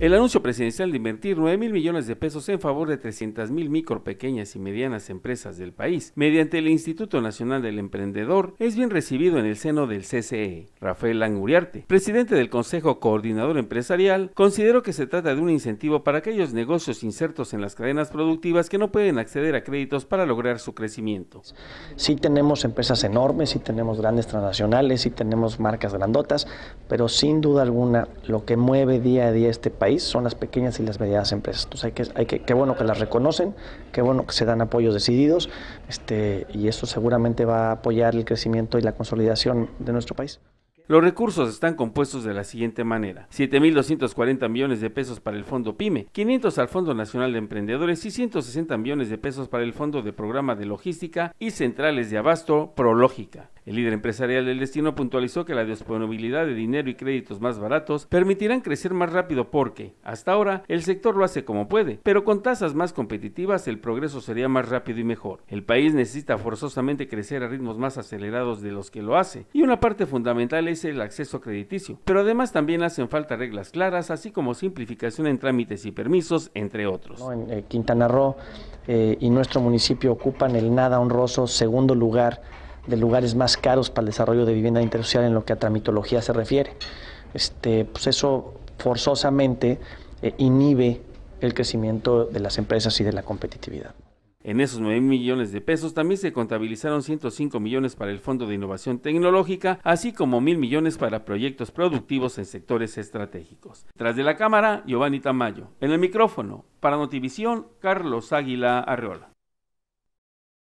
El anuncio presidencial de invertir 9 mil millones de pesos en favor de 300 mil micro, pequeñas y medianas empresas del país mediante el Instituto Nacional del Emprendedor es bien recibido en el seno del CCE. Rafael Anguriarte, presidente del Consejo Coordinador Empresarial, consideró que se trata de un incentivo para aquellos negocios insertos en las cadenas productivas que no pueden acceder a créditos para lograr su crecimiento. Sí tenemos empresas enormes, sí tenemos grandes transnacionales, sí tenemos marcas grandotas, pero sin duda alguna lo que mueve día a día este país son las pequeñas y las medianas empresas. Entonces hay que, hay que, qué bueno que las reconocen, qué bueno que se dan apoyos decididos, este, y eso seguramente va a apoyar el crecimiento y la consolidación de nuestro país. Los recursos están compuestos de la siguiente manera: 7.240 millones de pesos para el Fondo PYME, 500 al Fondo Nacional de Emprendedores y 160 millones de pesos para el Fondo de Programa de Logística y Centrales de Abasto Prológica. El líder empresarial del destino puntualizó que la disponibilidad de dinero y créditos más baratos permitirán crecer más rápido porque, hasta ahora, el sector lo hace como puede, pero con tasas más competitivas el progreso sería más rápido y mejor. El país necesita forzosamente crecer a ritmos más acelerados de los que lo hace, y una parte fundamental es el acceso crediticio, pero además también hacen falta reglas claras, así como simplificación en trámites y permisos, entre otros. en eh, Quintana Roo eh, y nuestro municipio ocupan el nada honroso segundo lugar de lugares más caros para el desarrollo de vivienda intersocial en lo que a tramitología se refiere. Este, pues eso forzosamente eh, inhibe el crecimiento de las empresas y de la competitividad. En esos 9 millones de pesos también se contabilizaron 105 millones para el Fondo de Innovación Tecnológica, así como mil millones para proyectos productivos en sectores estratégicos. Tras de la cámara, Giovanni Tamayo. En el micrófono, para Notivisión, Carlos Águila Arreola.